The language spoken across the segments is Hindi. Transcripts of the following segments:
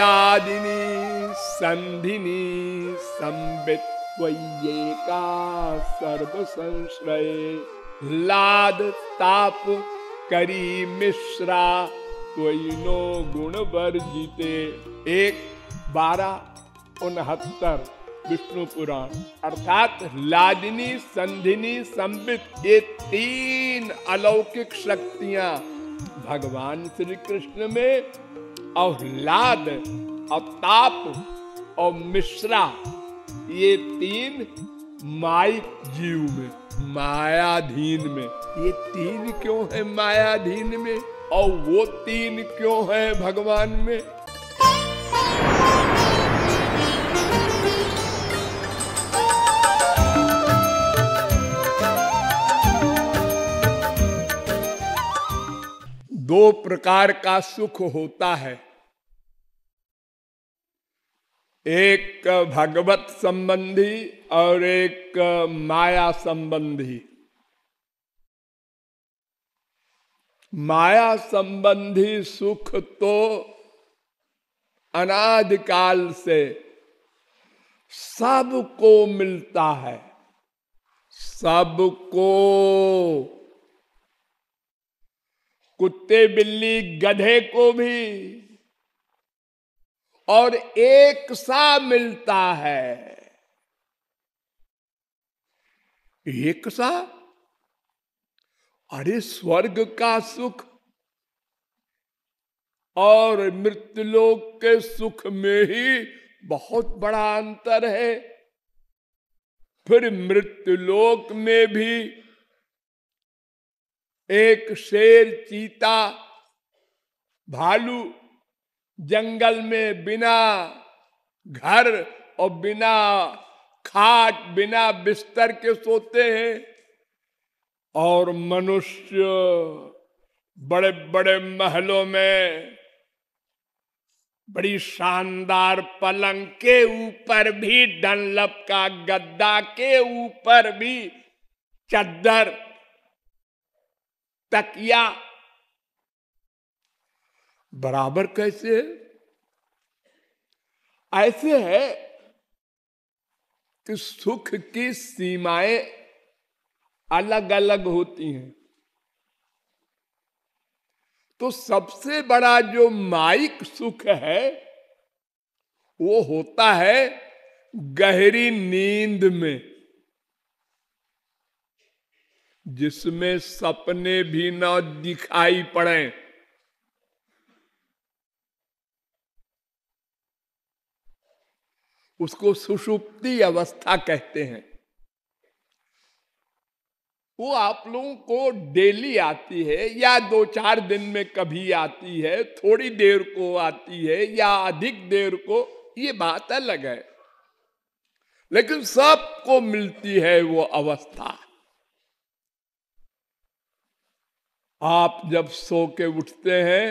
लादिनी संधिनी संबित सर्वसंश्रय लाद ताप करी मिश्रा कोई गुण वर्जिते एक बारह उनहत्तर विष्णु पुराण अर्थात लादिनी संधिनी संबित ये तीन अलौकिक शक्तियां भगवान श्री कृष्ण में औहलाद और ताप और मिश्रा ये तीन माई जीव में मायाधीन में ये तीन क्यों है मायाधीन में और वो तीन क्यों है भगवान में प्रकार का सुख होता है एक भगवत संबंधी और एक माया संबंधी माया संबंधी सुख तो अनादिकाल से सबको मिलता है सबको कुत्ते बिल्ली गधे को भी और एक सा मिलता है एक सा अरे स्वर्ग का सुख और मृत्युलोक के सुख में ही बहुत बड़ा अंतर है फिर मृत्युलोक में भी एक शेर चीता भालू जंगल में बिना घर और बिना खाट बिना बिस्तर के सोते हैं और मनुष्य बड़े बड़े महलों में बड़ी शानदार पलंग के ऊपर भी डनलप का गद्दा के ऊपर भी चद्दर तकिया बराबर कैसे है ऐसे है कि सुख की सीमाएं अलग अलग होती हैं तो सबसे बड़ा जो माइक सुख है वो होता है गहरी नींद में जिसमें सपने भी ना दिखाई पड़े उसको सुषुप्ति अवस्था कहते हैं वो आप लोगों को डेली आती है या दो चार दिन में कभी आती है थोड़ी देर को आती है या अधिक देर को ये बात अलग है लेकिन सबको मिलती है वो अवस्था आप जब सो के उठते हैं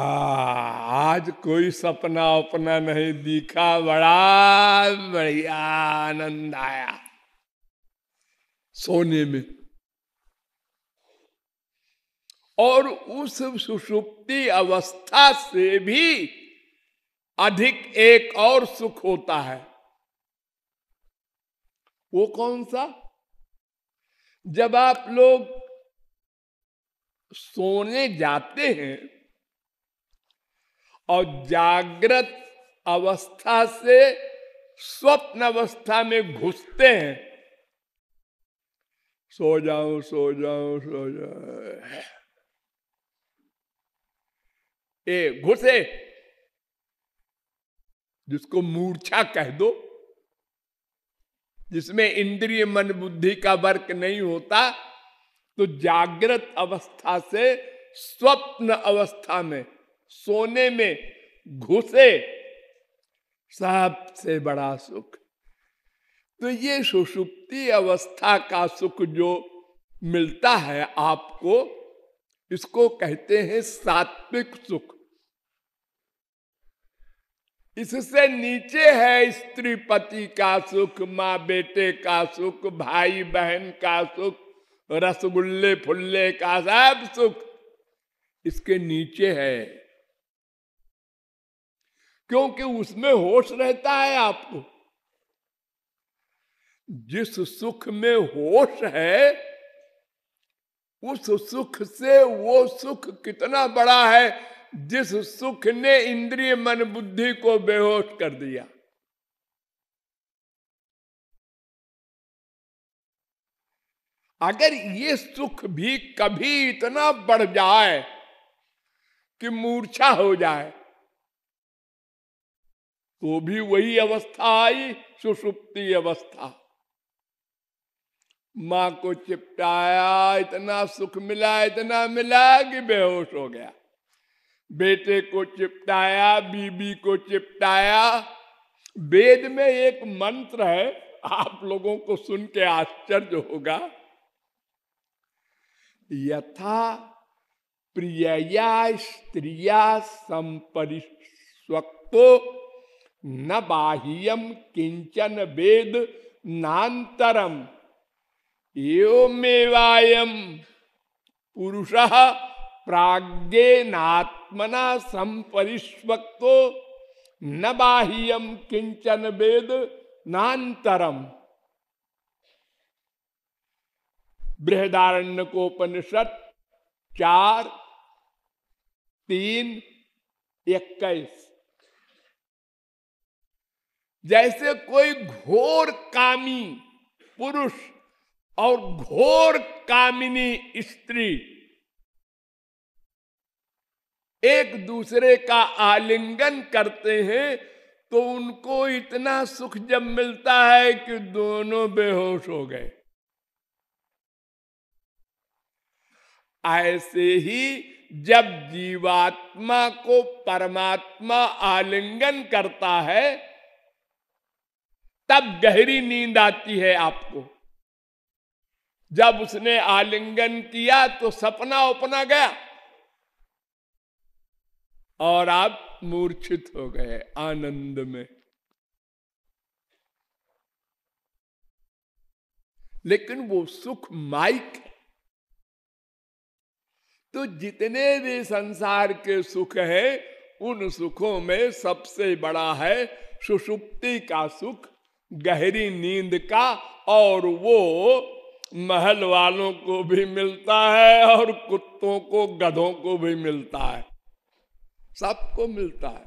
आ, आज कोई सपना अपना नहीं दिखा बड़ा बढ़िया आनंद आया सोने में और उस सुषुप्ति अवस्था से भी अधिक एक और सुख होता है वो कौन सा जब आप लोग सोने जाते हैं और जागृत अवस्था से स्वप्न अवस्था में घुसते हैं सो जाओ सो जाओ सो जाओ ए घुसे जिसको मूर्छा कह दो जिसमें इंद्रिय मन बुद्धि का वर्क नहीं होता तो जागृत अवस्था से स्वप्न अवस्था में सोने में घुसे सबसे बड़ा सुख तो ये सुषुप्ति अवस्था का सुख जो मिलता है आपको इसको कहते हैं सात्विक सुख इससे नीचे है स्त्री पति का सुख माँ बेटे का सुख भाई बहन का सुख रसगुल्ले फुल्ले का सब सुख इसके नीचे है क्योंकि उसमें होश रहता है आपको जिस सुख में होश है उस सुख से वो सुख कितना बड़ा है जिस सुख ने इंद्रिय मन बुद्धि को बेहोश कर दिया अगर ये सुख भी कभी इतना बढ़ जाए कि मूर्छा हो जाए तो भी वही अवस्था आई सुसुप्ति अवस्था मां को चिपटाया इतना सुख मिला इतना मिला कि बेहोश हो गया बेटे को चिपटाया बीबी को चिपटाया वेद में एक मंत्र है आप लोगों को सुन के आश्चर्य होगा यथा प्रियया स्त्रिया संपरिस्वक्तो न बाह्यम किंचन वेद नान्तरम एवमेवायम पुरुष प्राग्ञेनात्मना संपरिष्वक्तो न बाह्यम किंचन वेद नान्तरम बृहदारण्य को उपनिषद चार तीन इक्कीस जैसे कोई घोर कामी पुरुष और घोर कामिनी स्त्री एक दूसरे का आलिंगन करते हैं तो उनको इतना सुख जब मिलता है कि दोनों बेहोश हो गए ऐसे ही जब जीवात्मा को परमात्मा आलिंगन करता है तब गहरी नींद आती है आपको जब उसने आलिंगन किया तो सपना उपना गया और आप मूर्छित हो गए आनंद में लेकिन वो सुख माइक है तो जितने भी संसार के सुख है उन सुखों में सबसे बड़ा है सुषुप्ति का सुख गहरी नींद का और वो महल वालों को भी मिलता है और कुत्तों को गधों को भी मिलता है सबको मिलता है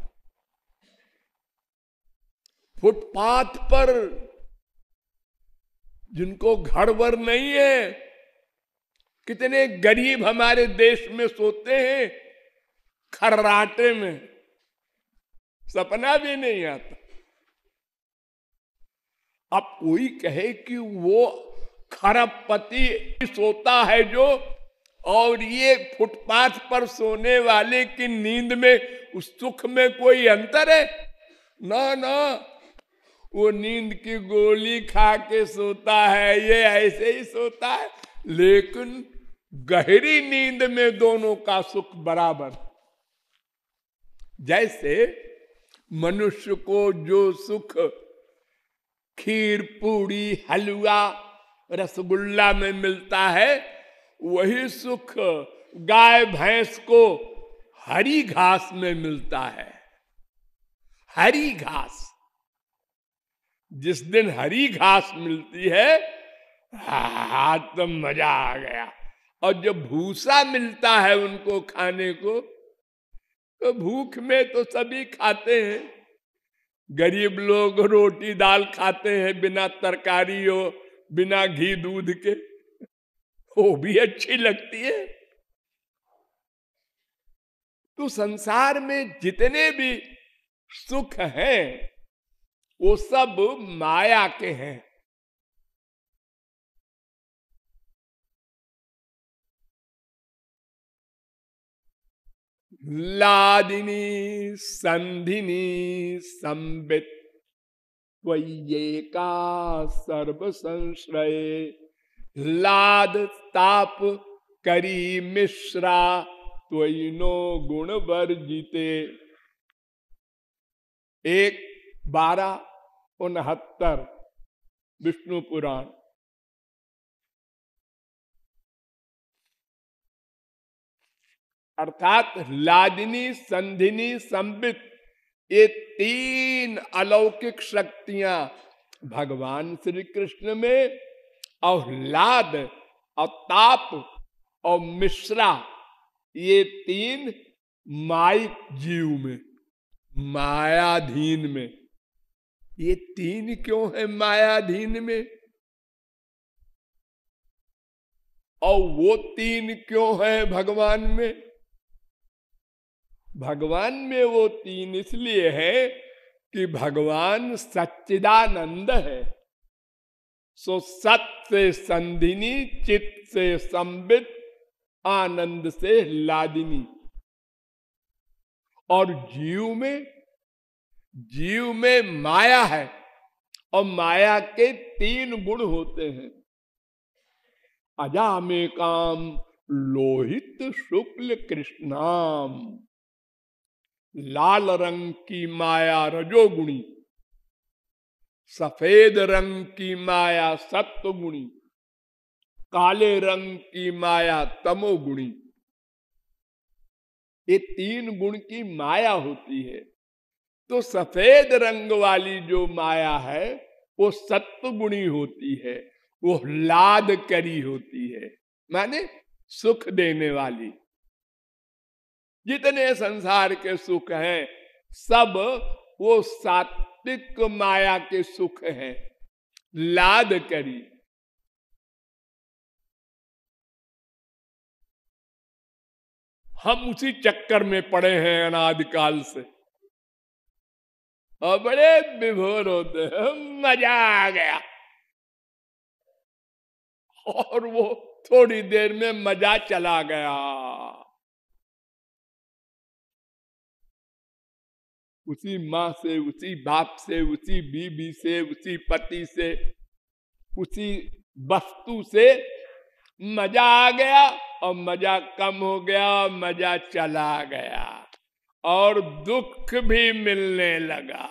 फुटपाथ पर जिनको घर वर नहीं है कितने गरीब हमारे देश में सोते हैं खर्राटे में सपना भी नहीं आता अब कोई कहे कि वो खरबपति सोता है जो और ये फुटपाथ पर सोने वाले की नींद में उस सुख में कोई अंतर है ना ना वो नींद की गोली खा के सोता है ये ऐसे ही सोता है लेकिन गहरी नींद में दोनों का सुख बराबर जैसे मनुष्य को जो सुख खीर पूड़ी हलवा रसगुल्ला में मिलता है वही सुख गाय भैंस को हरी घास में मिलता है हरी घास जिस दिन हरी घास मिलती है हा, हा तो मजा आ गया और जब भूसा मिलता है उनको खाने को तो भूख में तो सभी खाते हैं गरीब लोग रोटी दाल खाते हैं बिना तरकारी हो बिना घी दूध के वो भी अच्छी लगती है तो संसार में जितने भी सुख हैं वो सब माया के हैं लादिनी संधिनी संबित त्वये का सर्व संश्रय लाद ताप करी मिश्रा त्वनो गुण वर्जिते एक बारह उनहत्तर विष्णु पुराण अर्थात लादिनी संधिनी संबित ये तीन अलौकिक शक्तियां भगवान श्री कृष्ण में और लाद और ताप और मिश्रा ये तीन माइक जीव में मायाधीन में ये तीन क्यों है मायाधीन में और वो तीन क्यों है भगवान में भगवान में वो तीन इसलिए है कि भगवान सच्चिदानंद है सो सत से संधिनी चित से संबित आनंद से लादिनी और जीव में जीव में माया है और माया के तीन गुण होते हैं अजामे काम लोहित शुक्ल कृष्णाम लाल रंग की माया रजोगुणी सफेद रंग की माया सत्वगुणी काले रंग की माया तमोगुणी ये तीन गुण की माया होती है तो सफेद रंग वाली जो माया है वो सत्वगुणी होती है वो लाद करी होती है माने सुख देने वाली जितने संसार के सुख हैं सब वो सात्विक माया के सुख हैं लाद करी हम उसी चक्कर में पड़े हैं अनादिकाल से और बड़े विभोर होते हैं मजा आ गया और वो थोड़ी देर में मजा चला गया उसी माँ से उसी बाप से उसी बीबी से उसी पति से उसी वस्तु से मजा आ गया और मजा कम हो गया और मजा चला गया और दुख भी मिलने लगा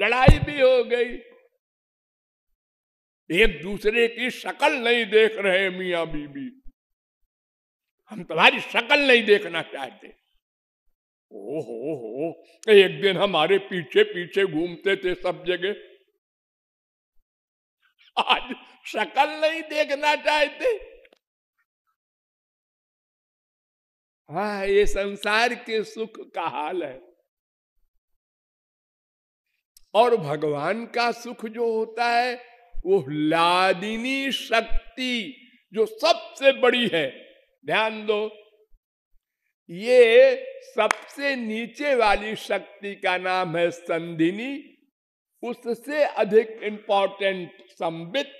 लड़ाई भी हो गई एक दूसरे की शक्ल नहीं देख रहे मिया बीबी हम तुम्हारी शक्ल नहीं देखना चाहते ओहो हो एक दिन हमारे पीछे पीछे घूमते थे सब जगह आज शकल नहीं देखना चाहते हा ये संसार के सुख का हाल है और भगवान का सुख जो होता है वो लादिनी शक्ति जो सबसे बड़ी है ध्यान दो ये सबसे नीचे वाली शक्ति का नाम है संधिनी उससे अधिक इंपॉर्टेंट संबित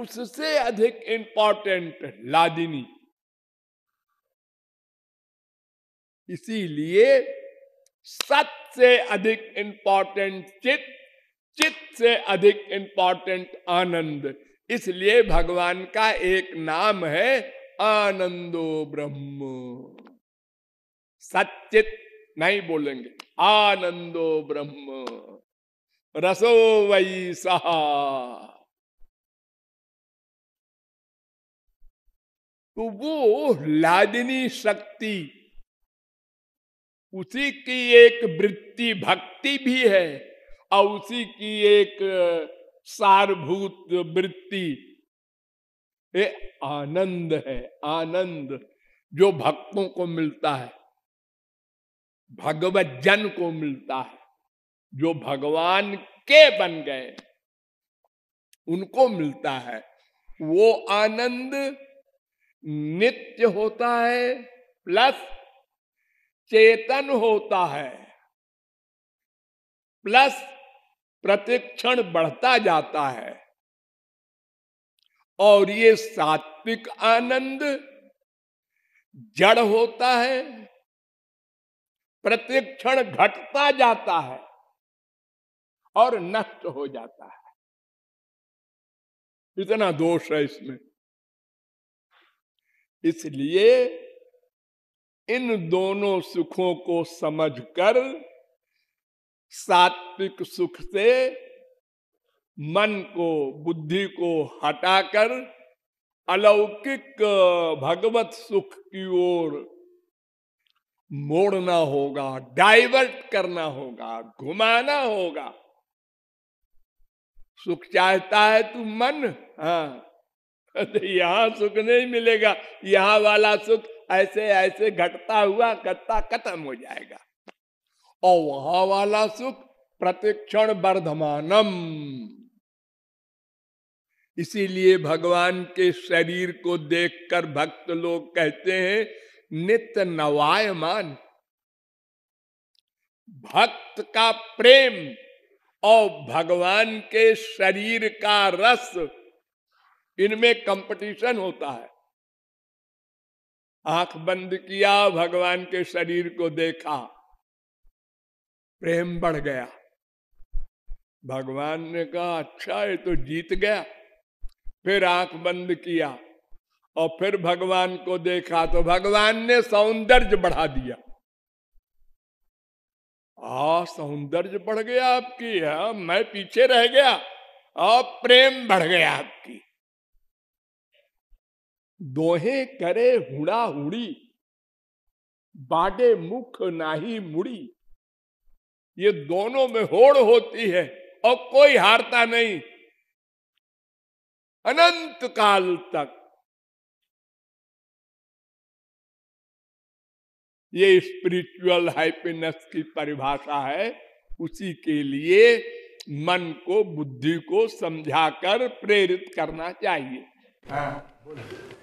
उससे अधिक इंपॉर्टेंट लादिनी इसीलिए सत से अधिक इंपॉर्टेंट चित चित से अधिक इंपॉर्टेंट आनंद इसलिए भगवान का एक नाम है आनंदो ब्रह्म सचित नहीं बोलेंगे आनंदो ब्रह्म रसो वही सहा तो वो लादिनी शक्ति उसी की एक वृत्ति भक्ति भी है और उसी की एक सारभूत वृत्ति आनंद है आनंद जो भक्तों को मिलता है भगवत जन को मिलता है जो भगवान के बन गए उनको मिलता है वो आनंद नित्य होता है प्लस चेतन होता है प्लस प्रतिक्षण बढ़ता जाता है और ये सात्विक आनंद जड़ होता है प्रत्येक क्षण घटता जाता है और नष्ट हो जाता है इतना दोष है इसमें इसलिए इन दोनों सुखों को समझकर सात्विक सुख से मन को बुद्धि को हटाकर अलौकिक भगवत सुख की ओर मोड़ना होगा डाइवर्ट करना होगा घुमाना होगा सुख चाहता है तू तो मन हाँ तो यहां सुख नहीं मिलेगा यहां वाला सुख ऐसे ऐसे घटता हुआ घटता खत्म हो जाएगा और वहां वाला सुख प्रतिक्षण वर्धमानम इसीलिए भगवान के शरीर को देखकर भक्त लोग कहते हैं नित्य नवायमान भक्त का प्रेम और भगवान के शरीर का रस इनमें कंपटीशन होता है आंख बंद किया भगवान के शरीर को देखा प्रेम बढ़ गया भगवान ने कहा अच्छा ये तो जीत गया फिर आंख बंद किया और फिर भगवान को देखा तो भगवान ने सौंदर्य बढ़ा दिया आ सौंदर्य बढ़ गया आपकी है मैं पीछे रह गया और प्रेम बढ़ गया आपकी दोहे करे हुड़ा हुड़ी बाडे मुख नाही मुड़ी ये दोनों में होड़ होती है और कोई हारता नहीं अनंत काल तक ये स्पिरिचुअल हैप्पीनेस की परिभाषा है उसी के लिए मन को बुद्धि को समझाकर प्रेरित करना चाहिए आ, हाँ,